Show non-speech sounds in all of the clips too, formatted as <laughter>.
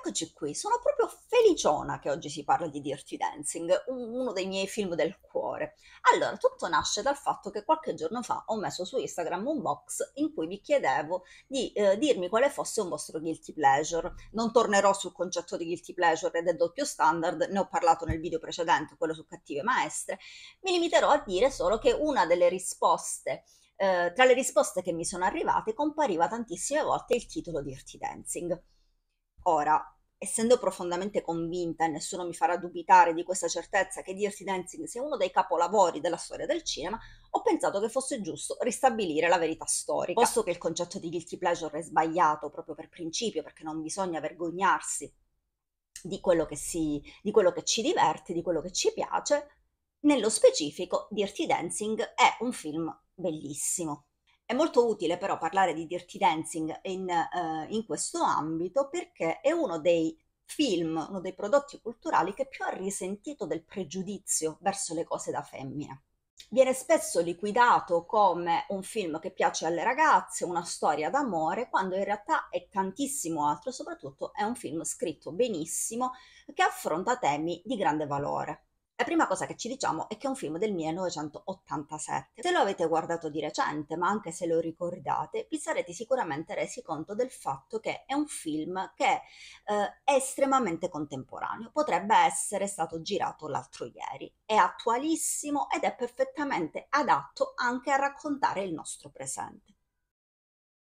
Eccoci qui, sono proprio feliciona che oggi si parla di Dirty Dancing, uno dei miei film del cuore. Allora, tutto nasce dal fatto che qualche giorno fa ho messo su Instagram un box in cui vi chiedevo di eh, dirmi quale fosse un vostro guilty pleasure. Non tornerò sul concetto di guilty pleasure e del doppio standard, ne ho parlato nel video precedente, quello su Cattive Maestre. Mi limiterò a dire solo che una delle risposte eh, tra le risposte che mi sono arrivate compariva tantissime volte il titolo Dirty Dancing. Ora, essendo profondamente convinta, e nessuno mi farà dubitare di questa certezza, che Dirty Dancing sia uno dei capolavori della storia del cinema, ho pensato che fosse giusto ristabilire la verità storica. Posto che il concetto di guilty pleasure è sbagliato proprio per principio, perché non bisogna vergognarsi di quello che, si, di quello che ci diverte, di quello che ci piace, nello specifico Dirty Dancing è un film bellissimo è molto utile però parlare di Dirty Dancing in, eh, in, questo ambito perché è uno dei film, uno dei prodotti culturali che più ha risentito del pregiudizio verso le cose da femmina. Viene spesso liquidato come un film che piace alle ragazze, una storia d'amore, quando in realtà è tantissimo altro, soprattutto è un film scritto benissimo che affronta temi di grande valore. La prima cosa che ci diciamo è che è un film del 1987. Se lo avete guardato di recente, ma anche se lo ricordate, vi sarete sicuramente resi conto del fatto che è un film che eh, è estremamente contemporaneo, potrebbe essere stato girato l'altro ieri. È attualissimo ed è perfettamente adatto anche a raccontare il nostro presente.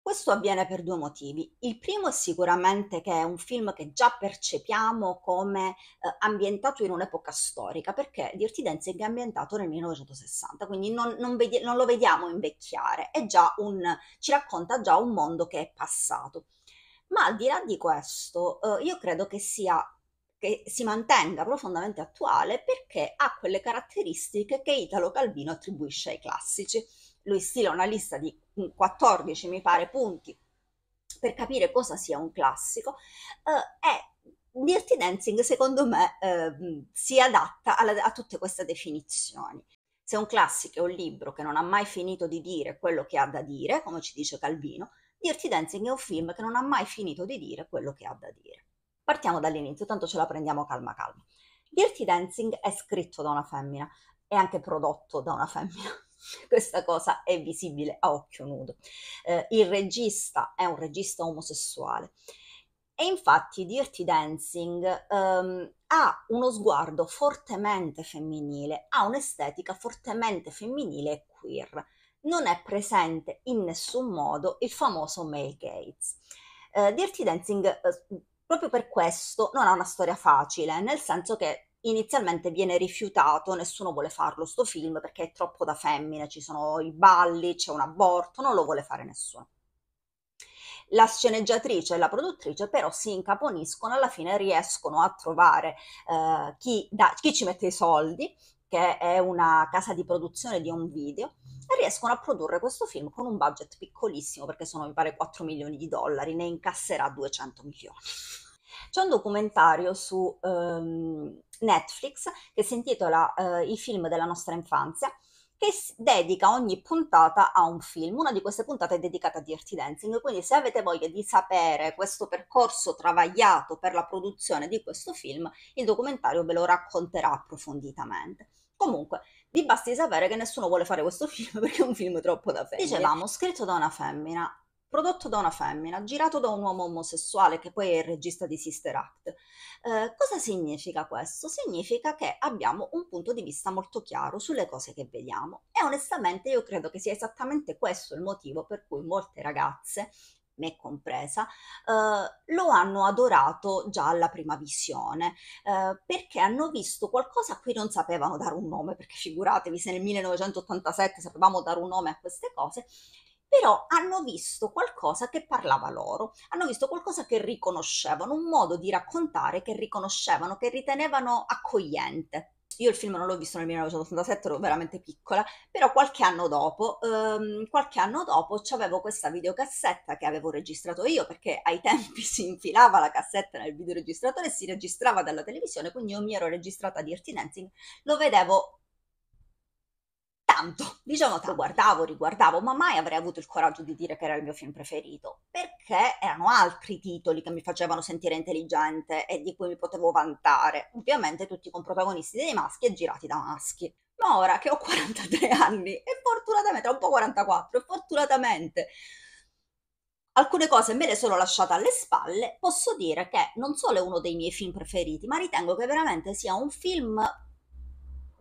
Questo avviene per due motivi. Il primo è sicuramente che è un film che già percepiamo come eh, ambientato in un'epoca storica, perché Dirty Dancing è ambientato nel 1960, quindi non, non, vedi- non lo vediamo invecchiare, un, ci racconta già un mondo che è passato. Ma al di là di questo, eh, io credo che sia che si mantenga profondamente attuale perché ha quelle caratteristiche che Italo Calvino attribuisce ai classici lui stila una lista di 14, mm, mi pare, punti per capire cosa sia un classico, eh, è Dirty Dancing secondo me eh, mm, si adatta alla, a tutte queste definizioni. Se un classico è un libro che non ha mai finito di dire quello che ha da dire, come ci dice Calvino, Dirty Dancing è un film che non ha mai finito di dire quello che ha da dire. Partiamo dall'inizio, tanto ce la prendiamo calma calma. Dirty Dancing è scritto da una femmina, è anche prodotto da una femmina, questa cosa è visibile a occhio nudo. Eh, il regista è un regista omosessuale. E infatti Dirty Dancing um, ha uno sguardo fortemente femminile, ha un'estetica fortemente femminile e queer. Non è presente in nessun modo il famoso male gates. Uh, eh, Dirty Dancing, uh, proprio per questo, non ha una storia facile, nel senso che inizialmente viene rifiutato, nessuno vuole farlo sto film perché è troppo da femmine, ci sono i balli, c'è un aborto, non lo vuole fare nessuno. La sceneggiatrice e la produttrice però si incaponiscono, alla fine riescono a trovare eh, chi, da, chi ci mette i soldi, che è una casa di produzione di un video, e riescono a produrre questo film con un budget piccolissimo, perché sono mi pare 4 milioni di dollari, ne incasserà 200 milioni. C'è un documentario su ehm, Netflix che si intitola eh, I film della nostra infanzia che dedica ogni puntata a un film. Una di queste puntate è dedicata a Dirty Dancing, quindi se avete voglia di sapere questo percorso travagliato per la produzione di questo film, il documentario ve lo racconterà approfonditamente. Comunque, vi basti sapere che nessuno vuole fare questo <laughs> film perché è un film troppo da femmine. Dicevamo, scritto da una femmina, prodotto da una femmina, girato da un uomo omosessuale che poi è il regista di Sister Act. Eh, cosa significa questo? Significa che abbiamo un punto di vista molto chiaro sulle cose che vediamo e onestamente io credo che sia esattamente questo il motivo per cui molte ragazze me compresa, eh, lo hanno adorato già alla prima visione, eh, perché hanno visto qualcosa a cui non sapevano dare un nome, perché figuratevi se nel 1987 sapevamo dare un nome a queste cose, però hanno visto qualcosa che parlava loro, hanno visto qualcosa che riconoscevano, un modo di raccontare che riconoscevano, che ritenevano accogliente. Io il film non l'ho visto nel 1987, ero veramente piccola, però qualche anno dopo, ehm, qualche anno dopo c'avevo questa videocassetta che avevo registrato io, perché ai tempi si infilava la cassetta nel videoregistratore e si registrava dalla televisione, quindi io mi ero registrata di Dirty Dancing, lo vedevo tanto, diciamo che lo guardavo, riguardavo, ma mai avrei avuto il coraggio di dire che era il mio film preferito, perché erano altri titoli che mi facevano sentire intelligente e di cui mi potevo vantare, ovviamente tutti con protagonisti dei maschi e girati da maschi. Ma ora che ho 43 anni e fortunatamente, un po' 44, e fortunatamente alcune cose me le sono lasciate alle spalle, posso dire che non solo è uno dei miei film preferiti, ma ritengo che veramente sia un film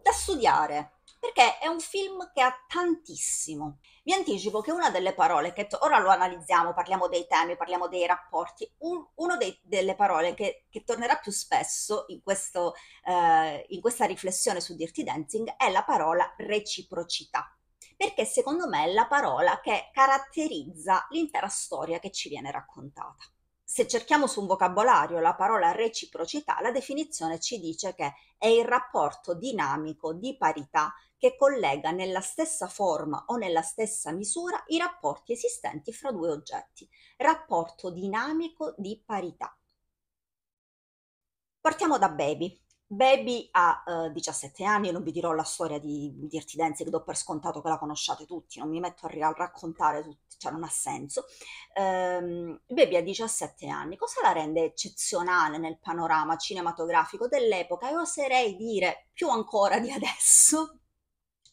da studiare, perché è un film che ha tantissimo. Vi anticipo che una delle parole che ora lo analizziamo, parliamo dei temi, parliamo dei rapporti, un, una delle parole che, che, tornerà più spesso in, questo, eh, in questa riflessione su Dirty Dancing è la parola reciprocità perché secondo me è la parola che caratterizza l'intera storia che ci viene raccontata se cerchiamo su un vocabolario la parola reciprocità, la definizione ci dice che è il rapporto dinamico di parità che collega nella stessa forma o nella stessa misura i rapporti esistenti fra due oggetti. Rapporto dinamico di parità. Partiamo da baby. Baby ha uh, eh, 17 anni, e non vi dirò la storia di Dirtidenze che do per scontato che la conosciate tutti, non mi metto a r- raccontare tutti, cioè non ha senso. Um, Baby ha 17 anni, cosa la rende eccezionale nel panorama cinematografico dell'epoca e oserei dire più ancora di adesso?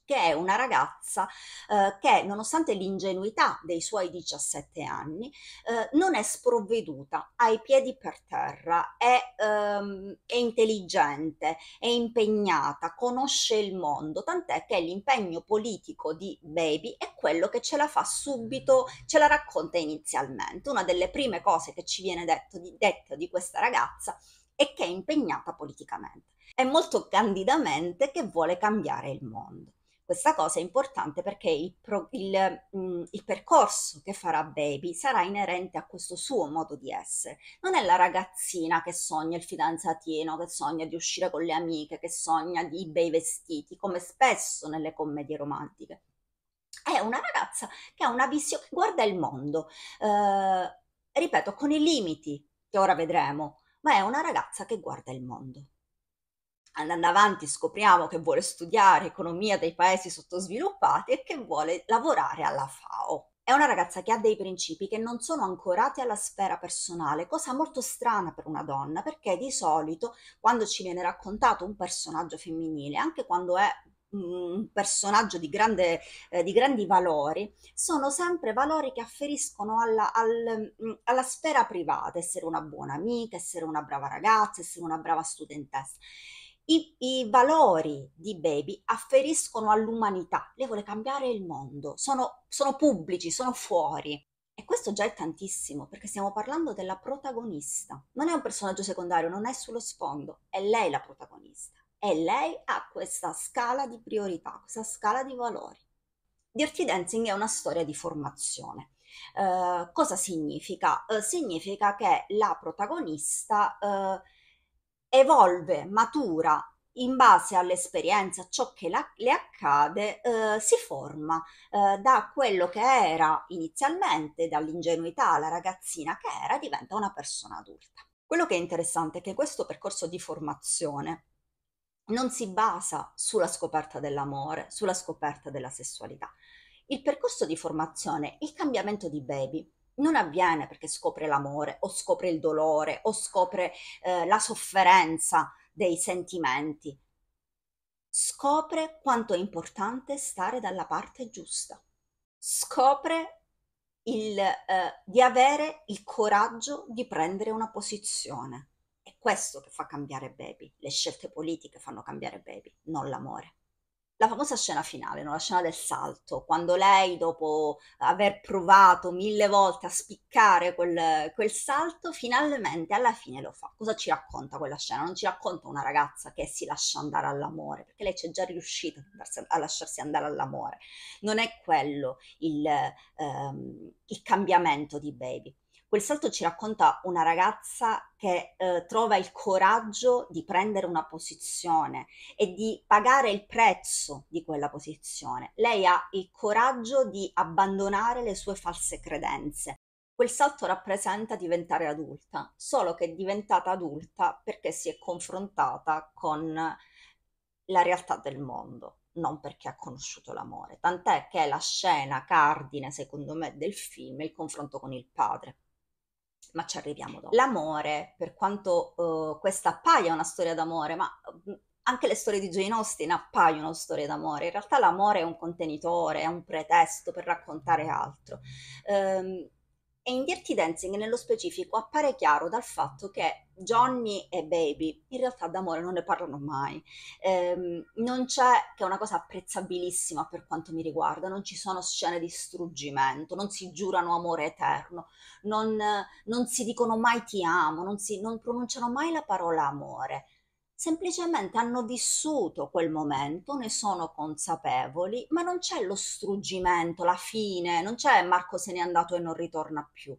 che è una ragazza eh, che, nonostante l'ingenuità dei suoi 17 anni, eh, non è sprovveduta, ha i piedi per terra, è, ehm, è intelligente, è impegnata, conosce il mondo, tant'è che l'impegno politico di Baby è quello che ce la fa subito, ce la racconta inizialmente. Una delle prime cose che ci viene detto di, detto di questa ragazza è che è impegnata politicamente. È molto candidamente che vuole cambiare il mondo. Questa cosa è importante perché il, pro, il, mh, mm, il, percorso che farà Baby sarà inerente a questo suo modo di essere. Non è la ragazzina che sogna il fidanzatino, che sogna di uscire con le amiche, che sogna di bei vestiti, come spesso nelle commedie romantiche. È una ragazza che ha una visione, che guarda il mondo, eh, ripeto, con i limiti che ora vedremo, ma è una ragazza che guarda il mondo andando avanti scopriamo che vuole studiare economia dei paesi sottosviluppati e che vuole lavorare alla FAO. È una ragazza che ha dei principi che non sono ancorati alla sfera personale, cosa molto strana per una donna, perché di solito quando ci viene raccontato un personaggio femminile, anche quando è un personaggio di, grande, eh, di grandi valori, sono sempre valori che afferiscono alla, al, mm, alla sfera privata, essere una buona amica, essere una brava ragazza, essere una brava studentessa. I, I, valori di Baby afferiscono all'umanità, lei vuole cambiare il mondo, sono, sono pubblici, sono fuori. E questo già è tantissimo, perché stiamo parlando della protagonista. Non è un personaggio secondario, non è sullo sfondo, è lei la protagonista. E lei ha questa scala di priorità, questa scala di valori. Dirty Dancing è una storia di formazione. Uh, cosa significa? Uh, significa che la protagonista uh, evolve, matura in base all'esperienza, a ciò che la, le accade, eh, si forma eh, da quello che era inizialmente, dall'ingenuità, la ragazzina che era, diventa una persona adulta. Quello che è interessante è che questo percorso di formazione non si basa sulla scoperta dell'amore, sulla scoperta della sessualità. Il percorso di formazione, il cambiamento di baby, non avviene perché scopre l'amore o scopre il dolore o scopre eh, la sofferenza dei sentimenti. Scopre quanto è importante stare dalla parte giusta. Scopre il, eh, di avere il coraggio di prendere una posizione. È questo che fa cambiare Baby. Le scelte politiche fanno cambiare Baby, non l'amore la famosa scena finale, no? la scena del salto, quando lei dopo aver provato mille volte a spiccare quel, quel, salto, finalmente alla fine lo fa. Cosa ci racconta quella scena? Non ci racconta una ragazza che si lascia andare all'amore, perché lei c'è già riuscita a lasciarsi andare all'amore. Non è quello il, ehm, il cambiamento di Baby. Quel salto ci racconta una ragazza che eh, trova il coraggio di prendere una posizione e di pagare il prezzo di quella posizione. Lei ha il coraggio di abbandonare le sue false credenze. Quel salto rappresenta diventare adulta, solo che è diventata adulta perché si è confrontata con la realtà del mondo non perché ha conosciuto l'amore. Tant'è che la scena cardine, secondo me, del film è il confronto con il padre ma ci arriviamo dopo. L'amore, per quanto uh, questa appaia una storia d'amore, ma mm, anche le storie di Jane Austen appaiono storie d'amore, in realtà l'amore è un contenitore, è un pretesto per raccontare altro. Um, e in Dirty Dancing nello specifico appare chiaro dal fatto che Johnny e Baby in realtà d'amore non ne parlano mai. Ehm, non c'è, che è una cosa apprezzabilissima per quanto mi riguarda, non ci sono scene di struggimento, non si giurano amore eterno, non, non si dicono mai ti amo, non, si, non pronunciano mai la parola amore semplicemente hanno vissuto quel momento, ne sono consapevoli, ma non c'è lo struggimento, la fine, non c'è Marco se n'è andato e non ritorna più.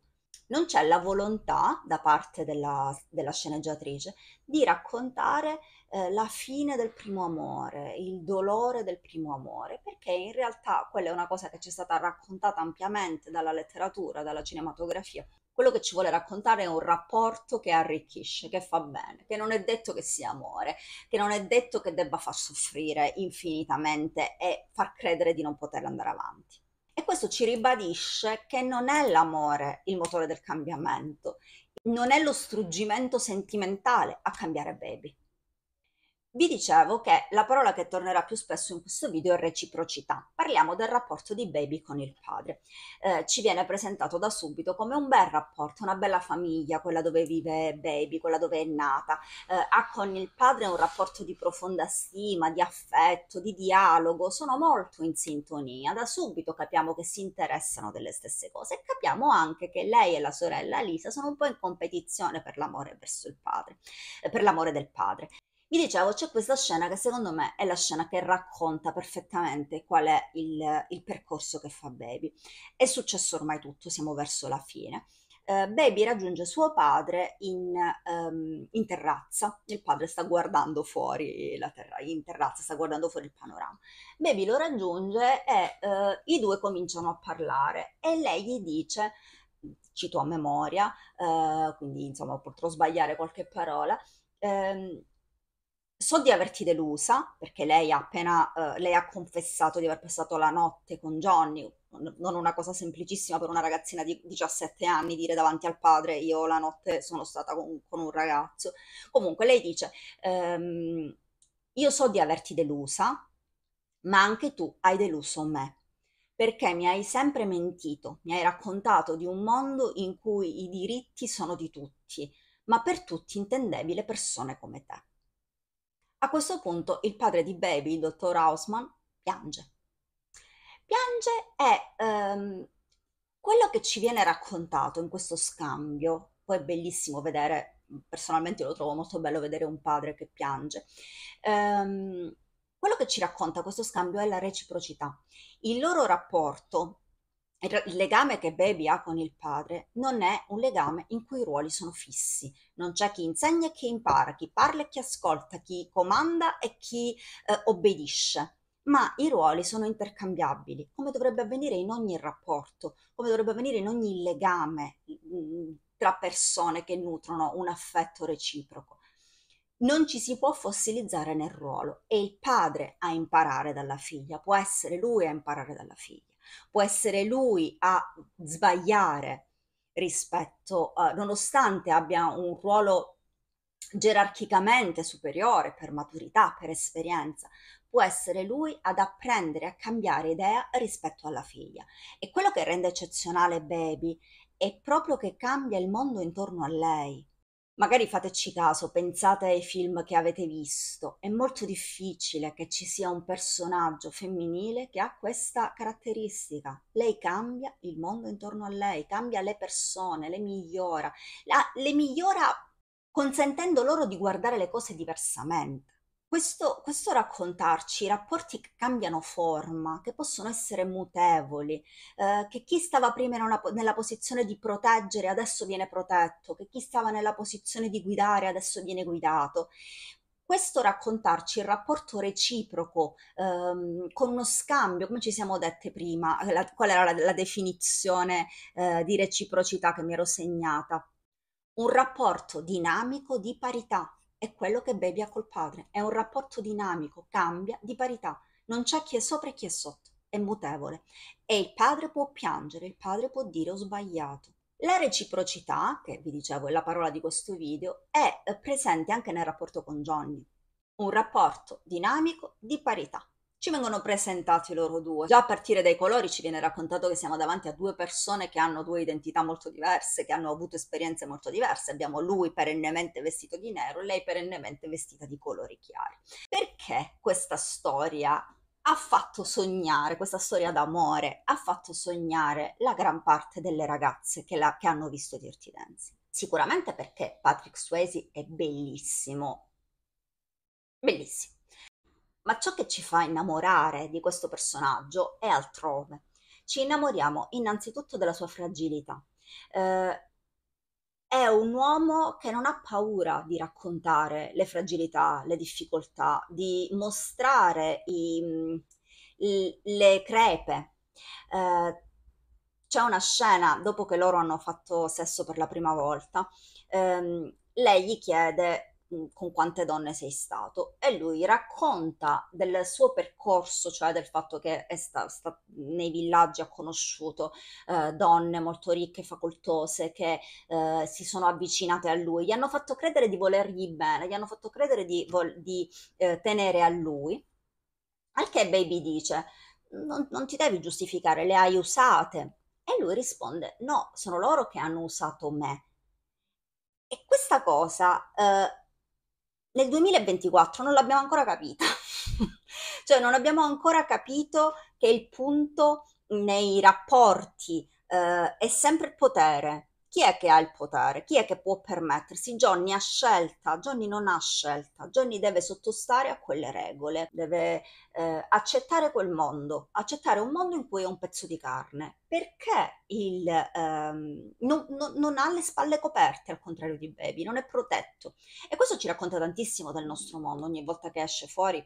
Non c'è la volontà da parte della, della sceneggiatrice di raccontare eh, la fine del primo amore, il dolore del primo amore, perché in realtà quella è una cosa che ci è stata raccontata ampiamente dalla letteratura, dalla cinematografia, quello che ci vuole raccontare è un rapporto che arricchisce, che fa bene, che non è detto che sia amore, che non è detto che debba far soffrire infinitamente e far credere di non poter andare avanti. E questo ci ribadisce che non è l'amore il motore del cambiamento, non è lo struggimento sentimentale a cambiare baby. Vi dicevo che la parola che tornerà più spesso in questo video è reciprocità. Parliamo del rapporto di baby con il padre. Eh, ci viene presentato da subito come un bel rapporto, una bella famiglia, quella dove vive baby, quella dove è nata. Eh, ha con il padre un rapporto di profonda stima, di affetto, di dialogo, sono molto in sintonia. Da subito capiamo che si interessano delle stesse cose e capiamo anche che lei e la sorella Lisa sono un po' in competizione per l'amore verso il padre, eh, per l'amore del padre. Vi dicevo, c'è questa scena che secondo me è la scena che racconta perfettamente qual è il, il percorso che fa Baby. È successo ormai tutto, siamo verso la fine. Uh, Baby raggiunge suo padre in, um, in, terrazza, il padre sta guardando fuori la terra, in terrazza sta guardando fuori il panorama. Baby lo raggiunge e uh, i due cominciano a parlare e lei gli dice, cito a memoria, uh, quindi insomma potrò sbagliare qualche parola, um, so di averti delusa, perché lei ha appena, eh, lei ha confessato di aver passato la notte con Johnny, non una cosa semplicissima per una ragazzina di 17 anni dire davanti al padre io la notte sono stata con, con un ragazzo. Comunque lei dice, ehm, io so di averti delusa, ma anche tu hai deluso me, perché mi hai sempre mentito, mi hai raccontato di un mondo in cui i diritti sono di tutti, ma per tutti intendevi le persone come te. A questo punto il padre di Baby, il dottor Hausman, piange. Piange è ehm, quello che ci viene raccontato in questo scambio. Poi è bellissimo vedere, personalmente lo trovo molto bello vedere un padre che piange. Ehm, quello che ci racconta questo scambio è la reciprocità. Il loro rapporto il legame che Baby ha con il padre non è un legame in cui i ruoli sono fissi, non c'è chi insegna e chi impara, chi parla e chi ascolta, chi comanda e chi eh, obbedisce, ma i ruoli sono intercambiabili, come dovrebbe avvenire in ogni rapporto, come dovrebbe avvenire in ogni legame mm, tra persone che nutrono un affetto reciproco. Non ci si può fossilizzare nel ruolo è il padre a imparare dalla figlia, può essere lui a imparare dalla figlia può essere lui a sbagliare rispetto, eh, nonostante abbia un ruolo gerarchicamente superiore per maturità, per esperienza, può essere lui ad apprendere a cambiare idea rispetto alla figlia. E quello che rende eccezionale Baby è proprio che cambia il mondo intorno a lei. Magari fateci caso, pensate ai film che avete visto. È molto difficile che ci sia un personaggio femminile che ha questa caratteristica. Lei cambia il mondo intorno a lei, cambia le persone, le migliora, La, le migliora consentendo loro di guardare le cose diversamente. Questo, questo raccontarci i rapporti che cambiano forma, che possono essere mutevoli, eh, che chi stava prima una nella posizione di proteggere adesso viene protetto, che chi stava nella posizione di guidare adesso viene guidato questo raccontarci il rapporto reciproco ehm, con uno scambio, come ci siamo dette prima, la, qual era la, la definizione eh, di reciprocità che mi ero segnata? Un rapporto dinamico di parità, è quello che Baby col padre. È un rapporto dinamico, cambia di parità. Non c'è chi è sopra e chi è sotto, è mutevole. E il padre può piangere, il padre può dire ho sbagliato. La reciprocità, che vi dicevo è la parola di questo video, è eh, presente anche nel rapporto con Johnny. Un rapporto dinamico di parità ci vengono presentati loro due. Già a partire dai colori ci viene raccontato che siamo davanti a due persone che hanno due identità molto diverse, che hanno avuto esperienze molto diverse. Abbiamo lui perennemente vestito di nero e lei perennemente vestita di colori chiari. Perché questa storia ha fatto sognare, questa storia d'amore ha fatto sognare la gran parte delle ragazze che, la, che hanno visto Dirty Dancing? Sicuramente perché Patrick Swayze è bellissimo. Bellissimo ma ciò che ci fa innamorare di questo personaggio è altrove. Ci innamoriamo innanzitutto della sua fragilità. Eh, è un uomo che non ha paura di raccontare le fragilità, le difficoltà, di mostrare i, i, le crepe. Eh, c'è una scena dopo che loro hanno fatto sesso per la prima volta. Ehm, lei gli chiede con quante donne sei stato e lui racconta del suo percorso, cioè del fatto che sta, sta, nei villaggi ha conosciuto eh, donne molto ricche, facoltose, che eh, si sono avvicinate a lui, gli hanno fatto credere di volergli bene, gli hanno fatto credere di, di eh, tenere a lui, al che Baby dice non, non ti devi giustificare, le hai usate e lui risponde no, sono loro che hanno usato me. E questa cosa eh, nel 2024 non l'abbiamo ancora capita, <laughs> cioè non abbiamo ancora capito che il punto nei rapporti eh, è sempre il potere, chi è che ha il potere? Chi è che può permettersi? Johnny ha scelta, Johnny non ha scelta, Johnny deve sottostare a quelle regole, deve eh, accettare quel mondo, accettare un mondo in cui è un pezzo di carne. Perché il, ehm, non, non, non, ha le spalle coperte, al contrario di Baby, non è protetto. E questo ci racconta tantissimo del nostro mondo ogni volta che esce fuori.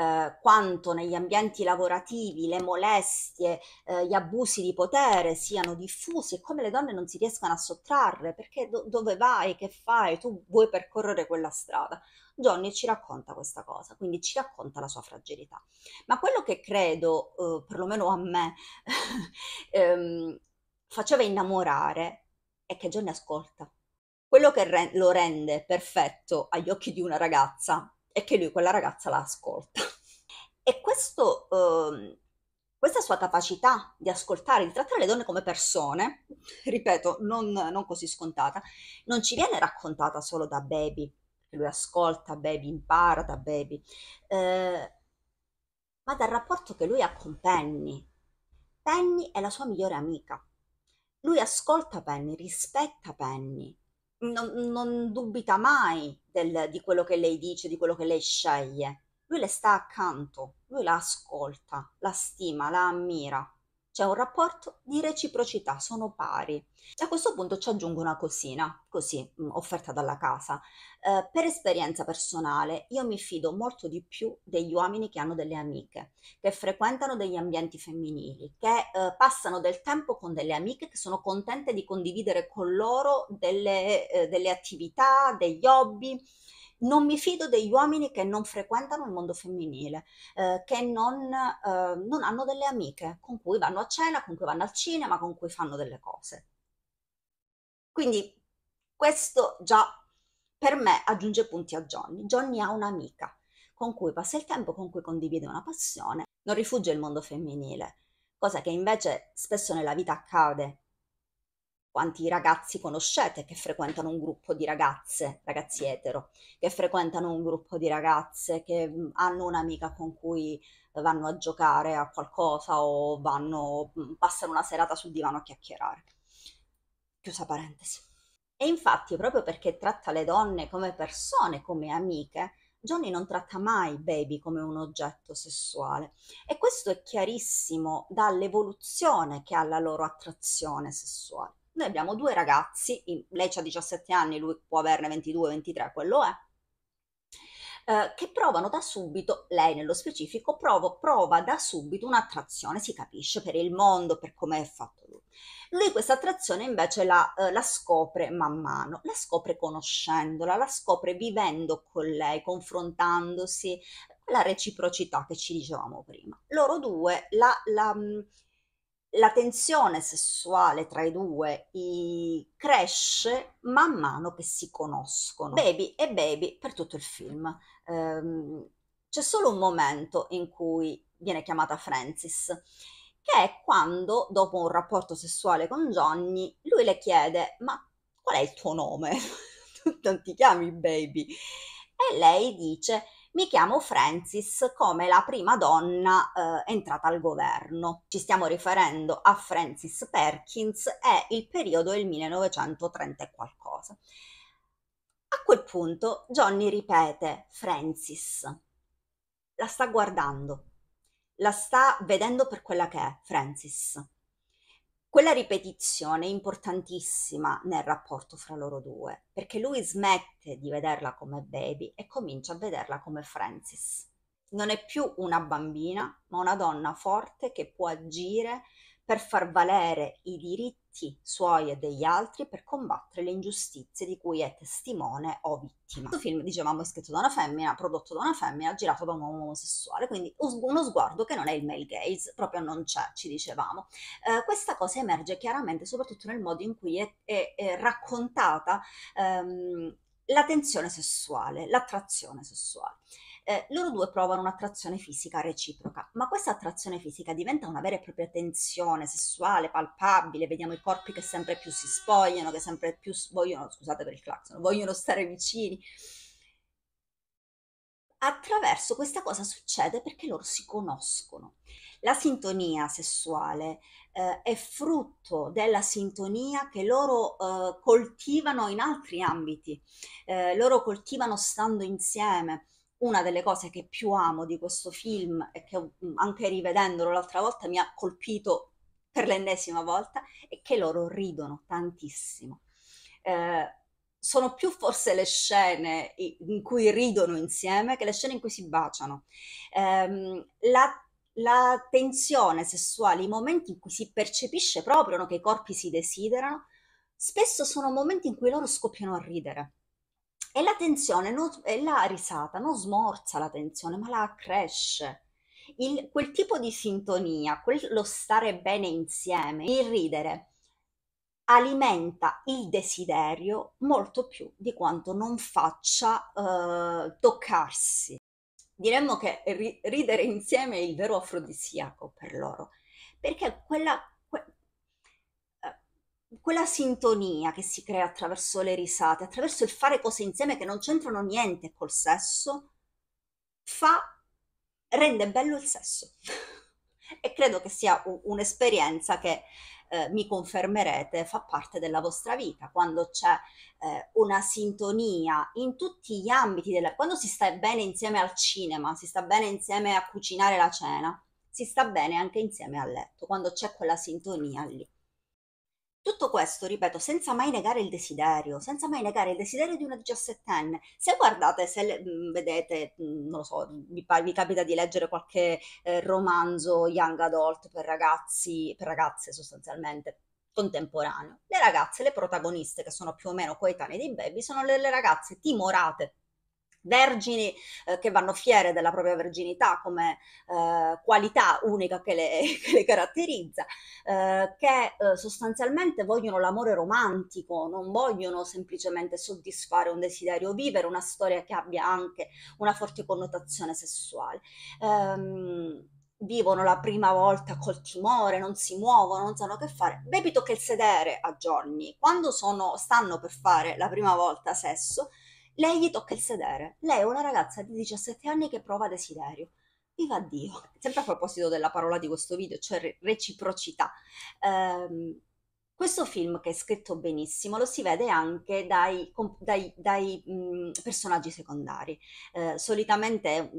Eh, quanto negli ambienti lavorativi le molestie, eh, gli abusi di potere siano diffusi e come le donne non si riescano a sottrarre, perché do- dove vai, che fai, tu vuoi percorrere quella strada. Johnny ci racconta questa cosa, quindi ci racconta la sua fragilità. Ma quello che credo, eh, perlomeno a me, <laughs> ehm, faceva innamorare è che Johnny ascolta. Quello che re- lo rende perfetto agli occhi di una ragazza è che lui quella ragazza la ascolta. <laughs> E questo, eh, questa sua capacità di ascoltare, di trattare le donne come persone, <laughs> ripeto, non, non così scontata, non ci viene raccontata solo da Baby, lui ascolta Baby, impara da Baby, eh, ma dal rapporto che lui ha con Penny. Penny è la sua migliore amica. Lui ascolta Penny, rispetta Penny, non, non dubita mai del, di quello che lei dice, di quello che lei sceglie. Lui le sta accanto, lui la ascolta, la stima, la ammira c'è cioè un rapporto di reciprocità, sono pari. A questo punto ci aggiungo una cosina, così mm, offerta dalla casa. Eh, per esperienza personale io mi fido molto di più degli uomini che hanno delle amiche, che frequentano degli ambienti femminili, che eh, passano del tempo con delle amiche che sono contente di condividere con loro delle, eh, delle attività, degli hobby non mi fido degli uomini che non frequentano il mondo femminile, eh, che non, eh, non hanno delle amiche con cui vanno a cena, con cui vanno al cinema, con cui fanno delle cose. Quindi questo già per me aggiunge punti a Johnny. Johnny ha un'amica con cui passa il tempo, con cui condivide una passione, non rifugge il mondo femminile, cosa che invece spesso nella vita accade quanti ragazzi conoscete che frequentano un gruppo di ragazze, ragazzi etero, che frequentano un gruppo di ragazze, che mhmm, hanno un'amica con cui vanno a giocare a qualcosa o vanno, mhmm, passano una serata sul divano a chiacchierare. Chiusa parentesi. E infatti, proprio perché tratta le donne come persone, come amiche, Johnny non tratta mai Baby come un oggetto sessuale e questo è chiarissimo dall'evoluzione che ha la loro attrazione sessuale. Noi abbiamo due ragazzi, lei ha 17 anni, lui può averne 22, 23, quello è, eh, che provano da subito, lei nello specifico, provo, prova da subito un'attrazione, si capisce, per il mondo, per come è fatto lui. Lui questa attrazione invece la, eh, la, scopre man mano, la scopre conoscendola, la scopre vivendo con lei, confrontandosi, la reciprocità che ci dicevamo prima. Loro due la, la mm, la tensione sessuale tra i due i, cresce man mano che si conoscono. Baby e baby per tutto il film. Ehm, c'è solo un momento in cui viene chiamata Francis, che è quando, dopo un rapporto sessuale con Johnny, lui le chiede: Ma qual è il tuo nome? tu <laughs> non ti chiami baby? E lei dice: mi chiamo Francis come la prima donna eh, entrata al governo. Ci stiamo riferendo a Francis Perkins e il periodo del 1930 e qualcosa. A quel punto Johnny ripete Francis. La sta guardando, la sta vedendo per quella che è Francis. Quella ripetizione è importantissima nel rapporto fra loro due, perché lui smette di vederla come baby e comincia a vederla come Francis. Non è più una bambina, ma una donna forte che può agire per far valere i diritti diritti suoi e degli altri per combattere le ingiustizie di cui è testimone o vittima. Questo film, dicevamo, è scritto da una femmina, prodotto da una femmina, girato da un uomo omosessuale, quindi uno sguardo che non è il male gaze, proprio non c'è, ci dicevamo. Eh, questa cosa emerge chiaramente soprattutto nel modo in cui è, è, è raccontata ehm, la tensione sessuale, l'attrazione sessuale eh, loro due provano un'attrazione fisica reciproca, ma questa attrazione fisica diventa una vera e propria tensione sessuale, palpabile, vediamo i corpi che sempre più si spogliano, che sempre più vogliono, scusate per il clacson, vogliono stare vicini. Attraverso questa cosa succede perché loro si conoscono. La sintonia sessuale eh, è frutto della sintonia che loro eh, coltivano in altri ambiti, eh, loro coltivano stando insieme, una delle cose che più amo di questo film e che mm, anche rivedendolo l'altra volta mi ha colpito per l'ennesima volta è che loro ridono tantissimo. Eh, sono più forse le scene in cui ridono insieme che le scene in cui si baciano. Eh, la, la, tensione sessuale, i momenti in cui si percepisce proprio no, che i corpi si desiderano, spesso sono momenti in cui loro scoppiano a ridere. E la tensione, non, la risata non smorza la tensione, ma la accresce. Il, quel tipo di sintonia, quello stare bene insieme, il ridere, alimenta il desiderio molto più di quanto non faccia eh, toccarsi. Diremmo che ri- ridere insieme è il vero afrodisiaco per loro, perché quella quella sintonia che si crea attraverso le risate, attraverso il fare cose insieme che non c'entrano niente col sesso, fa, rende bello il sesso. <laughs> e credo che sia u- un'esperienza che eh, mi confermerete fa parte della vostra vita, quando c'è eh, una sintonia in tutti gli ambiti, della... quando si sta bene insieme al cinema, si sta bene insieme a cucinare la cena, si sta bene anche insieme a letto, quando c'è quella sintonia lì. Tutto questo, ripeto, senza mai negare il desiderio, senza mai negare il desiderio di una diciassettenne. Se guardate, se le, mm, vedete, mm, non lo so, vi, vi, capita di leggere qualche eh, romanzo young adult per ragazzi, per ragazze sostanzialmente, contemporaneo. Le ragazze, le protagoniste, che sono più o meno coetanee dei baby, sono le, le ragazze timorate vergini eh, che vanno fiere della propria verginità come eh, qualità unica che le, <laughs> che le caratterizza, eh, che eh, sostanzialmente vogliono l'amore romantico, non vogliono semplicemente soddisfare un desiderio, vivere una storia che abbia anche una forte connotazione sessuale. Ehm, vivono la prima volta col timore, non si muovono, non sanno che fare. Debito che il sedere a giorni, quando sono, stanno per fare la prima volta sesso, lei gli tocca il sedere. Lei è una ragazza di 17 anni che prova desiderio. Viva Dio! Sempre a proposito della parola di questo video, cioè reciprocità. Um, questo film che è scritto benissimo lo si vede anche dai, dai, dai mh, personaggi secondari. Uh, solitamente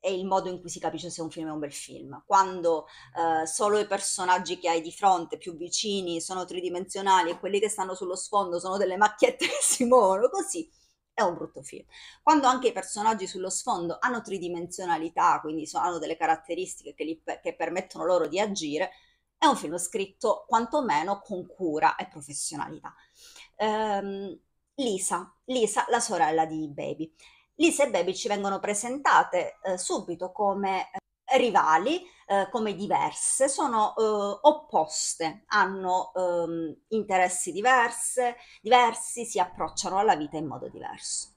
è il modo in cui si capisce se un film è un bel film. Quando eh, solo i personaggi che hai di fronte, più vicini, sono tridimensionali e quelli che stanno sullo sfondo sono delle macchiette <laughs> che si muovono così, è un brutto film. Quando anche i personaggi sullo sfondo hanno tridimensionalità, quindi hanno delle caratteristiche che, li, che permettono loro di agire, è un film scritto quantomeno con cura e professionalità. Ehm, Lisa, Lisa, la sorella di Baby. Lisa e Baby ci vengono presentate eh, subito come... Eh, rivali, eh, come diverse, sono eh, opposte, hanno eh, interessi diverse, diversi, si approcciano alla vita in modo diverso.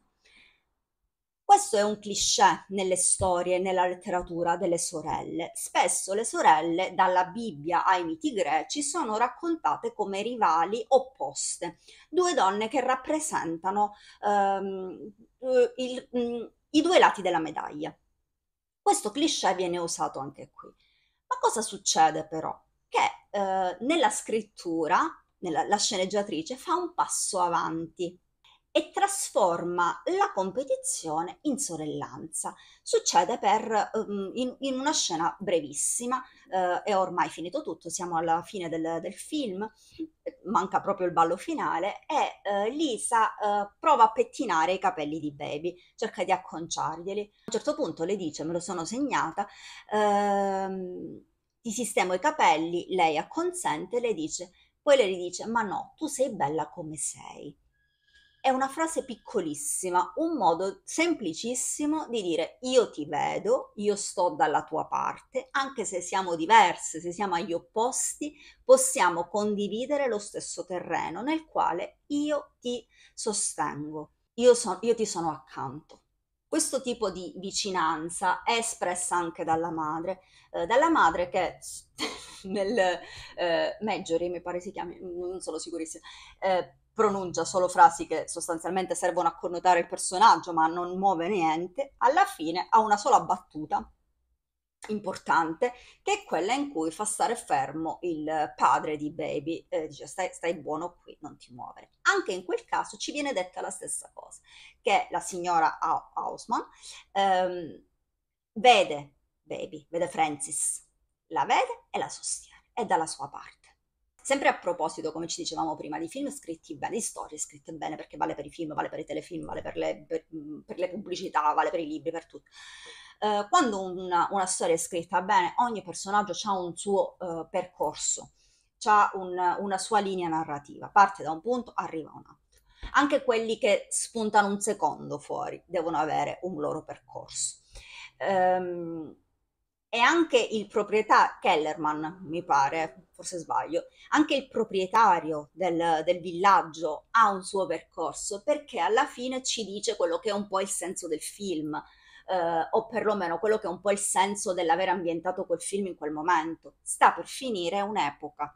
Questo è un cliché nelle storie, nella letteratura delle sorelle. Spesso le sorelle, dalla Bibbia ai miti greci, sono raccontate come rivali opposte, due donne che rappresentano ehm, il, mh, mm, i due lati della medaglia. Questo cliché viene usato anche qui. Ma cosa succede però? Che eh, nella scrittura, nella, la sceneggiatrice fa un passo avanti e trasforma la competizione in sorellanza. Succede per, um, in, in, una scena brevissima, uh, è ormai finito tutto, siamo alla fine del, del film, manca proprio il ballo finale e uh, Lisa uh, prova a pettinare i capelli di Baby, cerca di acconciarglieli. A un certo punto le dice, me lo sono segnata, ehm, ti sistemo i capelli, lei acconsente, le dice, poi le dice, ma no, tu sei bella come sei è una frase piccolissima, un modo semplicissimo di dire io ti vedo, io sto dalla tua parte, anche se siamo diverse, se siamo agli opposti, possiamo condividere lo stesso terreno nel quale io ti sostengo, io, so, io ti sono accanto. Questo tipo di vicinanza è espressa anche dalla madre, eh, dalla madre che <laughs> nel eh, Maggiore, mi pare si chiami, non sono sicurissima, eh, pronuncia solo frasi che sostanzialmente servono a connotare il personaggio ma non muove niente, alla fine ha una sola battuta importante che è quella in cui fa stare fermo il padre di Baby, eh, dice stai, stai buono qui, non ti muovere. Anche in quel caso ci viene detta la stessa cosa, che la signora Hausman ehm, vede Baby, vede Francis, la vede e la sostiene, è dalla sua parte. Sempre a proposito, come ci dicevamo prima, di film scritti bene, di storie scritte bene, perché vale per i film, vale per i telefilm, vale per le, per, mm, per le pubblicità, vale per i libri, per tutto. Eh, quando una, una, storia è scritta bene, ogni personaggio ha un suo eh, percorso, ha un, una sua linea narrativa, parte da un punto, arriva a un altro. Anche quelli che spuntano un secondo fuori devono avere un loro percorso. Um, e anche il proprietario, Kellerman mi pare, forse sbaglio, anche il proprietario del, del, villaggio ha un suo percorso perché alla fine ci dice quello che è un po' il senso del film, eh, o perlomeno quello che è un po' il senso dell'aver ambientato quel film in quel momento. Sta per finire un'epoca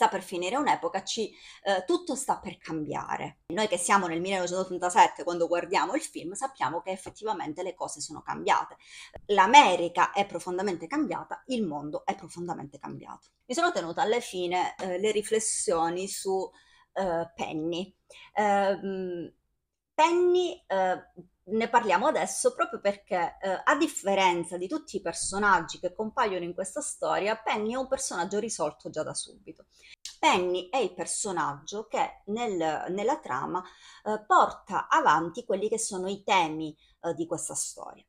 sta per finire un'epoca, ci, eh, tutto sta per cambiare. Noi che siamo nel 1987 quando guardiamo il film sappiamo che effettivamente le cose sono cambiate. L'America è profondamente cambiata, il mondo è profondamente cambiato. Mi sono tenuta alle fine eh, le riflessioni su eh, Penny. Ehm, Penny, eh, ne parliamo adesso proprio perché, eh, a differenza di tutti i personaggi che compaiono in questa storia, Penny è un personaggio risolto già da subito. Penny è il personaggio che nel, nella trama eh, porta avanti quelli che sono i temi eh, di questa storia.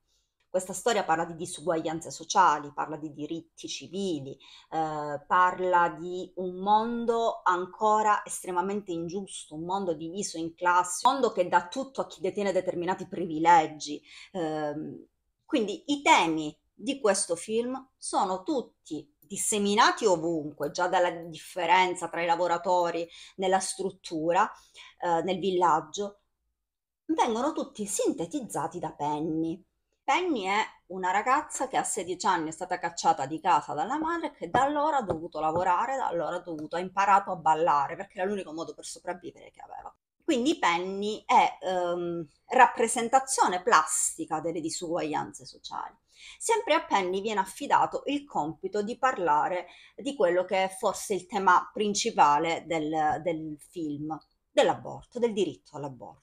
Questa storia parla di disuguaglianze sociali, parla di diritti civili, eh, parla di un mondo ancora estremamente ingiusto, un mondo diviso in classi, un mondo che dà tutto a chi detiene determinati privilegi. Eh, quindi i temi di questo film sono tutti disseminati ovunque, già dalla differenza tra i lavoratori nella struttura, eh, nel villaggio, vengono tutti sintetizzati da Penny. Penny è una ragazza che a 16 anni è stata cacciata di casa dalla madre e che da allora ha dovuto lavorare, da allora ha, dovuto, ha imparato a ballare perché era l'unico modo per sopravvivere che aveva. Quindi Penny è ehm, rappresentazione plastica delle disuguaglianze sociali. Sempre a Penny viene affidato il compito di parlare di quello che è forse il tema principale del, del film, dell'aborto, del diritto all'aborto.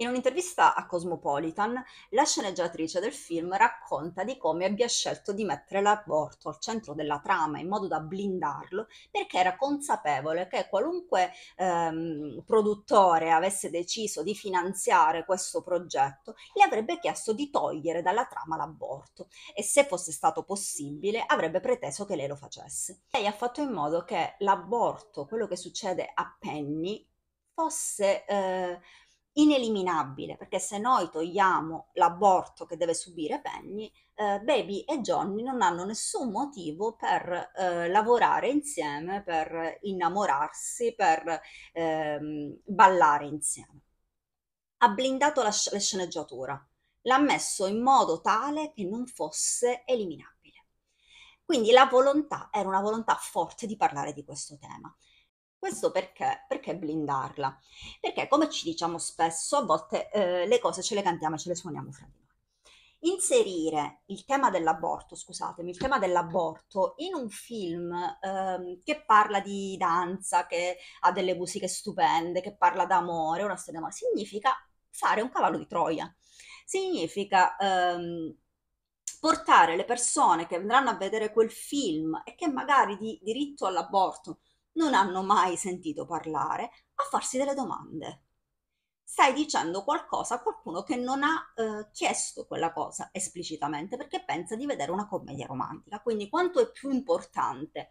In un'intervista a Cosmopolitan, la sceneggiatrice del film racconta di come abbia scelto di mettere l'aborto al centro della trama in modo da blindarlo, perché era consapevole che qualunque ehm, produttore avesse deciso di finanziare questo progetto, gli avrebbe chiesto di togliere dalla trama l'aborto e se fosse stato possibile avrebbe preteso che lei lo facesse. Lei ha fatto in modo che l'aborto, quello che succede a Penny, fosse eh, ineliminabile, perché se noi togliamo l'aborto che deve subire Penny, eh, Baby e Johnny non hanno nessun motivo per eh, lavorare insieme, per innamorarsi, per ehm, ballare insieme. Ha blindato la, la sceneggiatura, l'ha messo in modo tale che non fosse eliminabile. Quindi la volontà era una volontà forte di parlare di questo tema. Questo perché? Perché blindarla? Perché come ci diciamo spesso, a volte eh, le cose ce le cantiamo e ce le suoniamo fra di noi. Inserire il tema dell'aborto, scusatemi, il tema dell'aborto in un film eh, che parla di danza, che ha delle musiche stupende, che parla d'amore, una storia d'amore, significa fare un cavallo di Troia. Significa... Ehm, portare le persone che andranno a vedere quel film e che magari di diritto all'aborto non hanno mai sentito parlare, a farsi delle domande. Stai dicendo qualcosa a qualcuno che non ha eh, chiesto quella cosa esplicitamente perché pensa di vedere una commedia romantica. Quindi quanto è più importante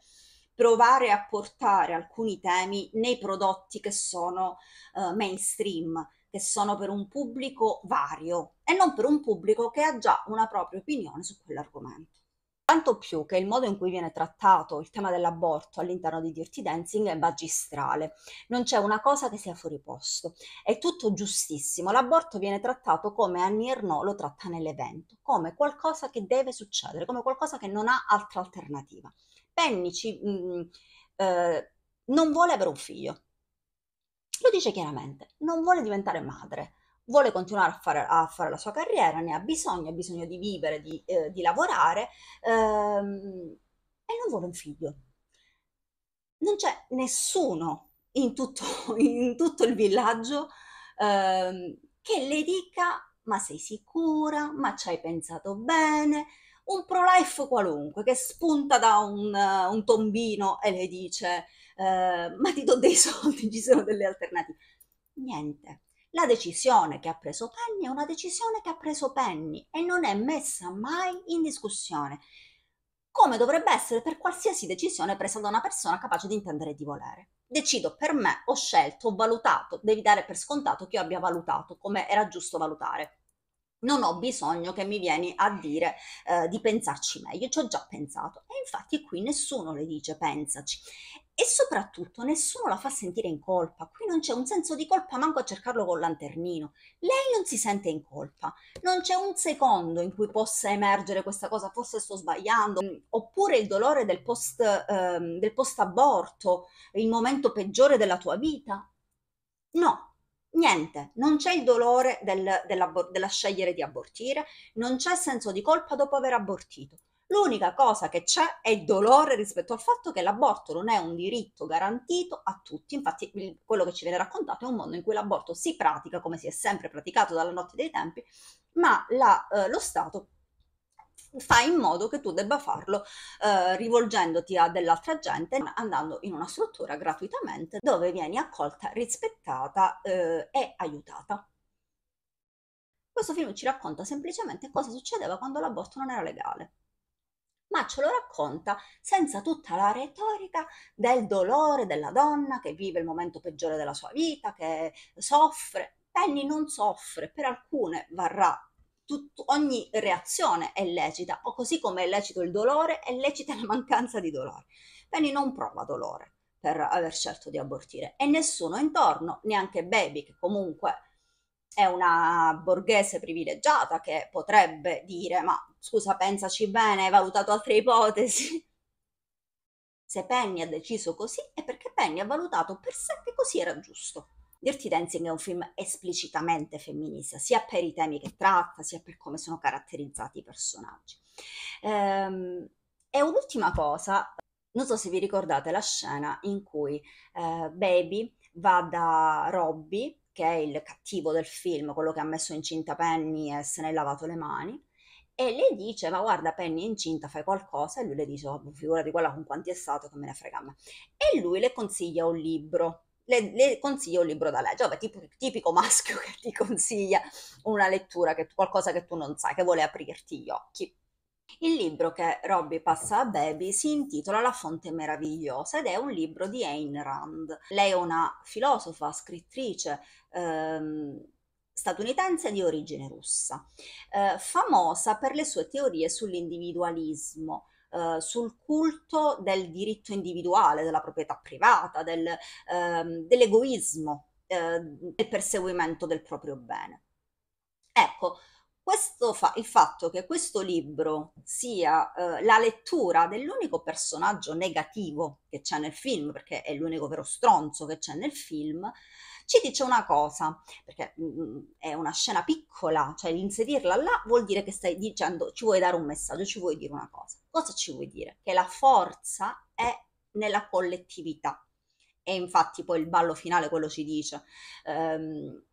provare a portare alcuni temi nei prodotti che sono eh, mainstream, che sono per un pubblico vario e non per un pubblico che ha già una propria opinione su quell'argomento. Tanto più che il modo in cui viene trattato il tema dell'aborto all'interno di Dirty Dancing è magistrale. Non c'è una cosa che sia fuori posto. È tutto giustissimo. L'aborto viene trattato come Annie Ernaux lo tratta nell'evento, come qualcosa che deve succedere, come qualcosa che non ha altra alternativa. Penny ci, mh, mm, mm, eh, non vuole avere un figlio. Lo dice chiaramente, non vuole diventare madre vuole continuare a fare, a fare, la sua carriera, ne ha bisogno, ha bisogno di vivere, di, eh, di lavorare ehm, e non vuole un figlio. Non c'è nessuno in tutto, <laughs> in tutto il villaggio ehm, che le dica ma sei sicura, ma ci hai pensato bene, un pro-life qualunque che spunta da un, uh, un tombino e le dice eh, ma ti do dei <laughs> soldi, ci sono delle alternative. Niente la decisione che ha preso Penny è una decisione che ha preso Penny e non è messa mai in discussione, come dovrebbe essere per qualsiasi decisione presa da una persona capace di intendere e di volere. Decido per me, ho scelto, ho valutato, devi dare per scontato che io abbia valutato come era giusto valutare. Non ho bisogno che mi vieni a dire eh, di pensarci meglio, ci ho già pensato. E infatti qui nessuno le dice pensaci e soprattutto nessuno la fa sentire in colpa. Qui non c'è un senso di colpa manco a cercarlo col lanternino. Lei non si sente in colpa. Non c'è un secondo in cui possa emergere questa cosa, forse sto sbagliando, mm, oppure il dolore del post, ehm, del post aborto, il momento peggiore della tua vita. No, niente, non c'è il dolore del, della, scegliere di abortire, non c'è senso di colpa dopo aver abortito. L'unica cosa che c'è è il dolore rispetto al fatto che l'aborto non è un diritto garantito a tutti, infatti quello che ci viene raccontato è un mondo in cui l'aborto si pratica come si è sempre praticato dalla notte dei tempi, ma la, eh, lo Stato fa in modo che tu debba farlo eh, rivolgendoti a dell'altra gente, andando in una struttura gratuitamente dove vieni accolta, rispettata eh, e aiutata. Questo film ci racconta semplicemente cosa succedeva quando l'aborto non era legale ma ce lo racconta senza tutta la retorica del dolore della donna che vive il momento peggiore della sua vita, che soffre. Penny non soffre, per alcune varrà Tut- ogni reazione è lecita, o così come è lecito il dolore, è lecita la mancanza di dolore. Penny non prova dolore per aver scelto di abortire e nessuno intorno, neanche Baby, che comunque è una borghese privilegiata che potrebbe dire ma scusa, pensaci bene, hai valutato altre ipotesi. <laughs> Se Penny ha deciso così è perché Penny ha valutato per sé che così era giusto. Dirty Dancing è un film esplicitamente femminista, sia per i temi che tratta, sia per come sono caratterizzati i personaggi. Ehm, e un'ultima cosa, non so se vi ricordate la scena in cui eh, Baby va da Robby, che è il cattivo del film, quello che ha messo incinta Penny e se ne è lavato le mani, e le dice ma guarda Penny è incinta fai qualcosa e lui le dice oh, figurati quella con quanti è stato che me ne frega a me e lui le consiglia un libro le, le consiglia un libro da leggere, vabbè, tipo, tipico maschio che ti consiglia una lettura, che, qualcosa che tu non sai, che vuole aprirti gli occhi. Il libro che Robby passa a Baby si intitola La fonte meravigliosa ed è un libro di Ayn Rand. Lei è una filosofa, scrittrice, ehm, statunitense di origine russa, eh, famosa per le sue teorie sull'individualismo, eh, sul culto del diritto individuale, della proprietà privata, del, ehm, dell'egoismo, eh, del perseguimento del proprio bene. Ecco, fa il fatto che questo libro sia eh, la lettura dell'unico personaggio negativo che c'è nel film, perché è l'unico vero stronzo che c'è nel film, ci dice una cosa, perché mh, mm, è una scena piccola, cioè l'inserirla là vuol dire che stai dicendo ci vuoi dare un messaggio, ci vuoi dire una cosa. Cosa ci vuoi dire? Che la forza è nella collettività. E infatti poi il ballo finale quello ci dice. Um,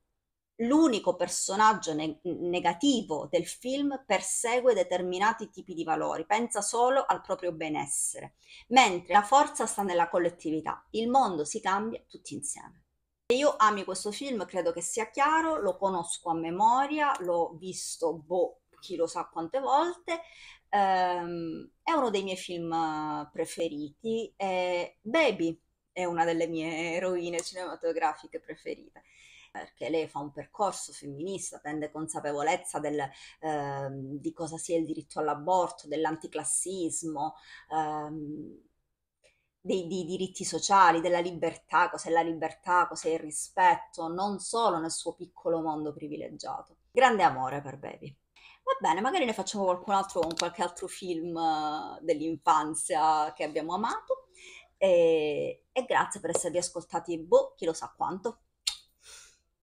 l'unico personaggio ne- negativo del film persegue determinati tipi di valori, pensa solo al proprio benessere, mentre la forza sta nella collettività, il mondo si cambia tutti insieme. Io ami questo film, credo che sia chiaro, lo conosco a memoria, l'ho visto, boh, chi lo sa quante volte, ehm, è uno dei miei film eh, preferiti, E Baby è una delle mie eroine cinematografiche preferite perché lei fa un percorso femminista, prende consapevolezza del, eh, di cosa sia il diritto all'aborto, dell'anticlassismo, ehm, dei, dei, diritti sociali, della libertà, cos'è la libertà, cos'è il rispetto, non solo nel suo piccolo mondo privilegiato. Grande amore per Baby. Va bene, magari ne facciamo qualcun altro con qualche altro film eh, dell'infanzia che abbiamo amato. E, e grazie per esservi ascoltati, boh, chi lo sa quanto.